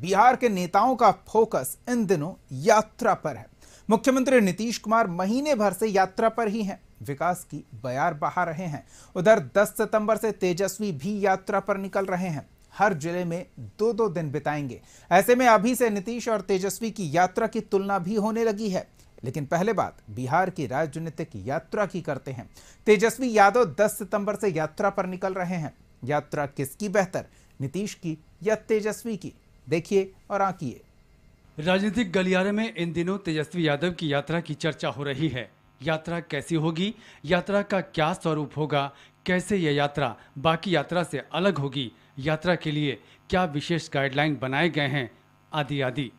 बिहार के नेताओं का फोकस इन दिनों यात्रा पर है मुख्यमंत्री नीतीश कुमार महीने भर से यात्रा पर ही हैं विकास की बयार बहा रहे हैं उधर 10 सितंबर से तेजस्वी भी यात्रा पर निकल रहे हैं हर जिले में दो दो दिन बिताएंगे ऐसे में अभी से नीतीश और तेजस्वी की यात्रा की तुलना भी होने लगी है लेकिन पहले बात बिहार की राजनीतिक यात्रा की करते हैं तेजस्वी यादव 10 सितंबर से यात्रा पर निकल रहे हैं यात्रा किसकी बेहतर नीतीश की या तेजस्वी की देखिए और आंकिए राजनीतिक गलियारे में इन दिनों तेजस्वी यादव की यात्रा की चर्चा हो रही है यात्रा कैसी होगी यात्रा का क्या स्वरूप होगा कैसे यह यात्रा बाकी यात्रा से अलग होगी यात्रा के लिए क्या विशेष गाइडलाइन बनाए गए हैं आदि आदि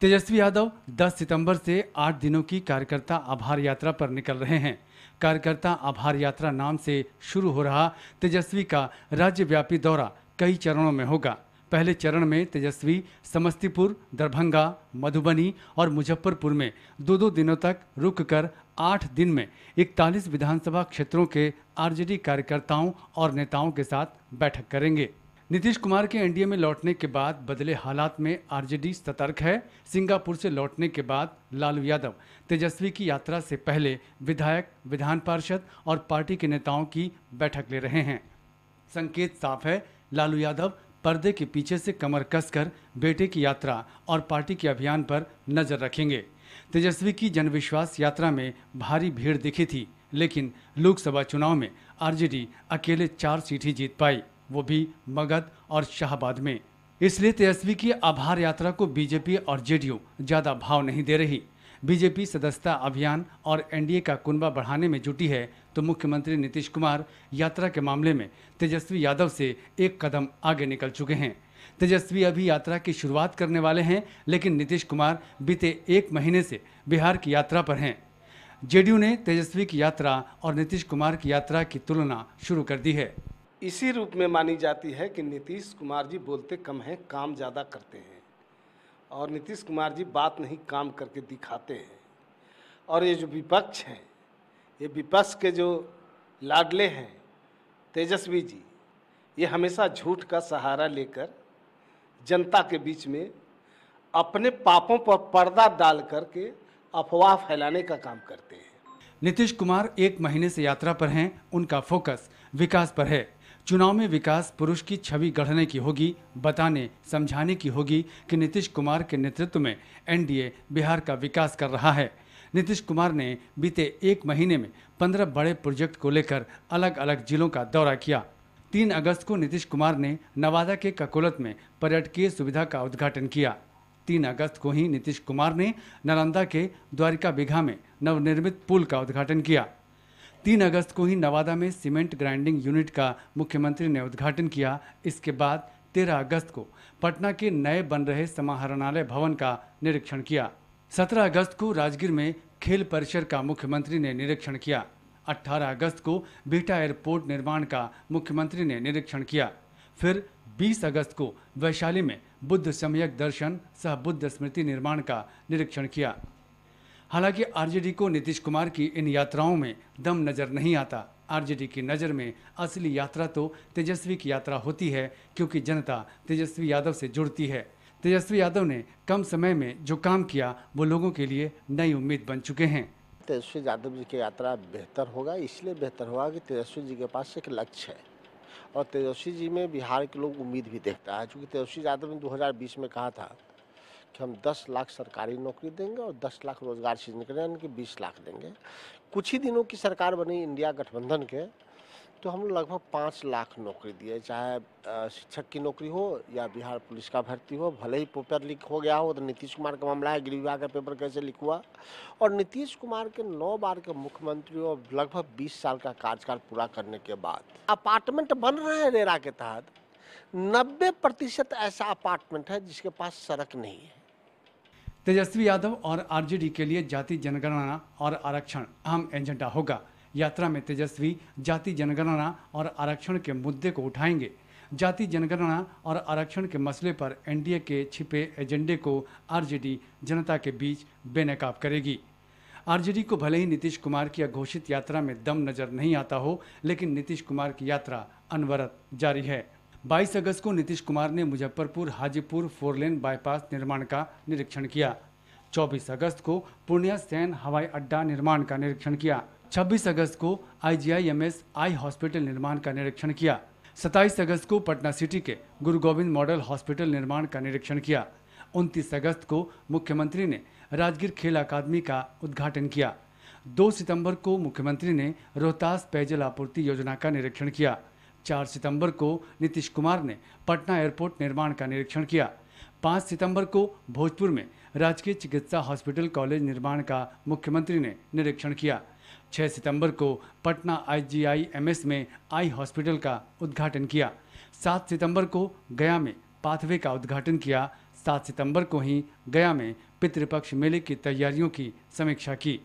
तेजस्वी यादव 10 सितंबर से आठ दिनों की कार्यकर्ता आभार यात्रा पर निकल रहे हैं कार्यकर्ता आभार यात्रा नाम से शुरू हो रहा तेजस्वी का राज्यव्यापी दौरा कई चरणों में होगा पहले चरण में तेजस्वी समस्तीपुर दरभंगा मधुबनी और मुजफ्फरपुर में दो दो दिनों तक रुककर आठ दिन में इकतालीस विधानसभा क्षेत्रों के आरजेडी कार्यकर्ताओं और नेताओं के साथ बैठक करेंगे नीतीश कुमार के एनडीए में लौटने के बाद बदले हालात में आरजेडी सतर्क है सिंगापुर से लौटने के बाद लालू यादव तेजस्वी की यात्रा से पहले विधायक विधान पार्षद और पार्टी के नेताओं की बैठक ले रहे हैं संकेत साफ है लालू यादव पर्दे के पीछे से कमर कसकर बेटे की यात्रा और पार्टी के अभियान पर नजर रखेंगे तेजस्वी की जनविश्वास यात्रा में भारी भीड़ दिखी थी लेकिन लोकसभा चुनाव में आरजेडी अकेले चार सीट ही जीत पाई वो भी मगध और शाहबाद में इसलिए तेजस्वी की आभार यात्रा को बीजेपी और जेडीयू ज्यादा भाव नहीं दे रही बीजेपी सदस्यता अभियान और एनडीए का कुनबा बढ़ाने में जुटी है तो मुख्यमंत्री नीतीश कुमार यात्रा के मामले में तेजस्वी यादव से एक कदम आगे निकल चुके हैं तेजस्वी अभी यात्रा की शुरुआत करने वाले हैं लेकिन नीतीश कुमार बीते एक महीने से बिहार की यात्रा पर हैं जेडीयू ने तेजस्वी की यात्रा और नीतीश कुमार की यात्रा की तुलना शुरू कर दी है इसी रूप में मानी जाती है कि नीतीश कुमार जी बोलते कम हैं काम ज़्यादा करते हैं और नीतीश कुमार जी बात नहीं काम करके दिखाते हैं और ये जो विपक्ष हैं ये विपक्ष के जो लाडले हैं तेजस्वी जी ये हमेशा झूठ का सहारा लेकर जनता के बीच में अपने पापों पर पर्दा डाल करके अफवाह फैलाने का काम करते हैं नीतीश कुमार एक महीने से यात्रा पर हैं उनका फोकस विकास पर है चुनाव में विकास पुरुष की छवि गढ़ने की होगी बताने समझाने की होगी कि नीतीश कुमार के नेतृत्व में एनडीए बिहार का विकास कर रहा है नीतीश कुमार ने बीते एक महीने में पंद्रह बड़े प्रोजेक्ट को लेकर अलग अलग जिलों का दौरा किया तीन अगस्त को नीतीश कुमार ने नवादा के ककोलत में पर्यटकीय सुविधा का उद्घाटन किया तीन अगस्त को ही नीतीश कुमार ने नालंदा के द्वारिका बिघा में नवनिर्मित पुल का उद्घाटन किया तीन अगस्त को ही नवादा में सीमेंट ग्राइंडिंग यूनिट का मुख्यमंत्री ने उद्घाटन किया इसके बाद तेरह अगस्त को पटना के नए बन रहे समाहरणालय भवन का निरीक्षण किया सत्रह अगस्त को राजगीर में खेल परिसर का मुख्यमंत्री ने निरीक्षण किया 18 अगस्त को बेटा एयरपोर्ट निर्माण का मुख्यमंत्री ने निरीक्षण किया फिर 20 अगस्त को वैशाली में बुद्ध सम्यक दर्शन सह बुद्ध स्मृति निर्माण का निरीक्षण किया हालांकि आरजेडी को नीतीश कुमार की इन यात्राओं में दम नजर नहीं आता आरजेडी की नज़र में असली यात्रा तो तेजस्वी की यात्रा होती है क्योंकि जनता तेजस्वी यादव से जुड़ती है तेजस्वी यादव ने कम समय में जो काम किया वो लोगों के लिए नई उम्मीद बन चुके हैं तेजस्वी यादव जी की यात्रा बेहतर होगा इसलिए बेहतर होगा कि तेजस्वी जी के पास एक लक्ष्य है और तेजस्वी जी में बिहार के लोग उम्मीद भी देखता है क्योंकि तेजस्वी यादव ने 2020 में कहा था कि हम 10 लाख सरकारी नौकरी देंगे और 10 लाख रोजगार सृजन यानी कि बीस लाख देंगे कुछ ही दिनों की सरकार बनी इंडिया गठबंधन के तो हम लगभग पाँच लाख नौकरी दिए चाहे शिक्षक की नौकरी हो या बिहार पुलिस का भर्ती हो भले ही पेपर लीक हो गया हो तो नीतीश कुमार का मामला है गृह विभाग का पेपर कैसे लीक हुआ और नीतीश कुमार के नौ बार के मुख्यमंत्री और लगभग बीस साल का कार्यकाल पूरा करने के बाद अपार्टमेंट बन रहे हैं रेरा के तहत नब्बे प्रतिशत ऐसा अपार्टमेंट है जिसके पास सड़क नहीं है तेजस्वी यादव और आरजेडी के लिए जाति जनगणना और आरक्षण अहम एजेंडा होगा यात्रा में तेजस्वी जाति जनगणना और आरक्षण के मुद्दे को उठाएंगे जाति जनगणना और आरक्षण के मसले पर एनडीए के छिपे एजेंडे को आरजेडी जनता के बीच बेनकाब करेगी आरजेडी को भले ही नीतीश कुमार की अघोषित यात्रा में दम नजर नहीं आता हो लेकिन नीतीश कुमार की यात्रा अनवरत जारी है 22 अगस्त को नीतीश कुमार ने मुजफ्फरपुर हाजीपुर फोरलेन बाईपास निर्माण का निरीक्षण किया 24 अगस्त को पूर्णिया सैन हवाई अड्डा निर्माण का निरीक्षण किया 26 अगस्त को आईजीआईएमएस आई हॉस्पिटल निर्माण का निरीक्षण किया 27 अगस्त को पटना सिटी के गुरु गोविंद मॉडल हॉस्पिटल निर्माण का निरीक्षण किया 29 अगस्त को मुख्यमंत्री ने राजगीर खेल अकादमी का उद्घाटन किया 2 सितंबर को मुख्यमंत्री ने रोहतास पेयजल आपूर्ति योजना का निरीक्षण किया 4 सितंबर को नीतीश कुमार ने पटना एयरपोर्ट निर्माण का निरीक्षण किया 5 सितंबर को भोजपुर में राजकीय चिकित्सा हॉस्पिटल कॉलेज निर्माण का मुख्यमंत्री ने निरीक्षण किया 6 सितंबर को पटना आईजीआईएमएस में आई हॉस्पिटल का उद्घाटन किया 7 सितंबर को गया में पाथवे का उद्घाटन किया 7 सितंबर को ही गया में पितृपक्ष मेले की तैयारियों की समीक्षा की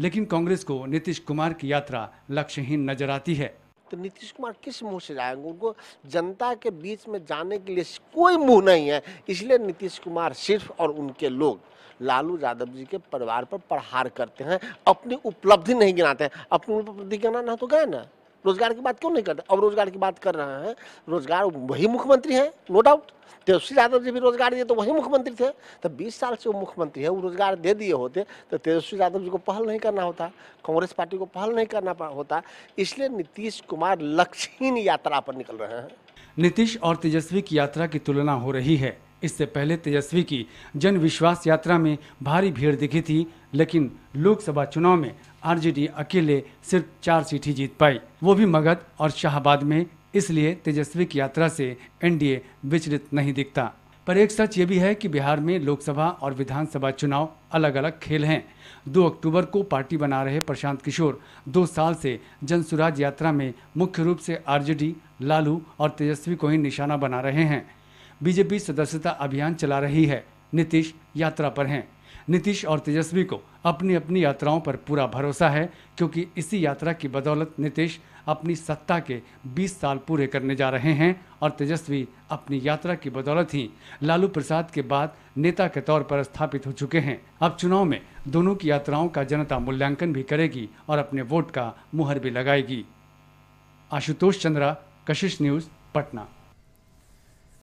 लेकिन कांग्रेस को नीतीश कुमार की यात्रा लक्ष्यहीन नजर आती है तो नीतीश कुमार किस मुंह से जाएंगे उनको जनता के बीच में जाने के लिए कोई मुंह नहीं है इसलिए नीतीश कुमार सिर्फ और उनके लोग लालू यादव जी के परिवार पर प्रहार करते हैं अपनी उपलब्धि नहीं गिनाते हैं अपनी उपलब्धि गिनाना तो गए ना रोजगार की बात क्यों नहीं करते अब रोजगार की बात कर रहे हैं रोजगार वही मुख्यमंत्री हैं नो डाउट तेजस्वी यादव जी भी रोजगार दिए तो वही मुख्यमंत्री थे तो 20 साल से वो मुख्यमंत्री है वो रोजगार दे दिए होते तो तेजस्वी यादव जी को पहल नहीं करना होता कांग्रेस पार्टी को पहल नहीं करना होता इसलिए नीतीश कुमार लक्षहीन यात्रा पर निकल रहे हैं नीतीश और तेजस्वी की यात्रा की तुलना हो रही है इससे पहले तेजस्वी की जन विश्वास यात्रा में भारी भीड़ दिखी थी लेकिन लोकसभा चुनाव में आरजेडी अकेले सिर्फ चार सीट ही जीत पाई वो भी मगध और शाहबाद में इसलिए तेजस्वी की यात्रा से एनडीए विचलित नहीं दिखता पर एक सच ये भी है कि बिहार में लोकसभा और विधानसभा चुनाव अलग अलग खेल हैं 2 अक्टूबर को पार्टी बना रहे प्रशांत किशोर दो साल से जनसुराज यात्रा में मुख्य रूप से आरजेडी लालू और तेजस्वी को ही निशाना बना रहे हैं बीजेपी सदस्यता अभियान चला रही है नीतीश यात्रा पर हैं नीतीश और तेजस्वी को अपनी अपनी यात्राओं पर पूरा भरोसा है क्योंकि इसी यात्रा की बदौलत नीतीश अपनी सत्ता के 20 साल पूरे करने जा रहे हैं और तेजस्वी अपनी यात्रा की बदौलत ही लालू प्रसाद के बाद नेता के तौर पर स्थापित हो चुके हैं अब चुनाव में दोनों की यात्राओं का जनता मूल्यांकन भी करेगी और अपने वोट का मुहर भी लगाएगी आशुतोष चंद्रा कशिश न्यूज पटना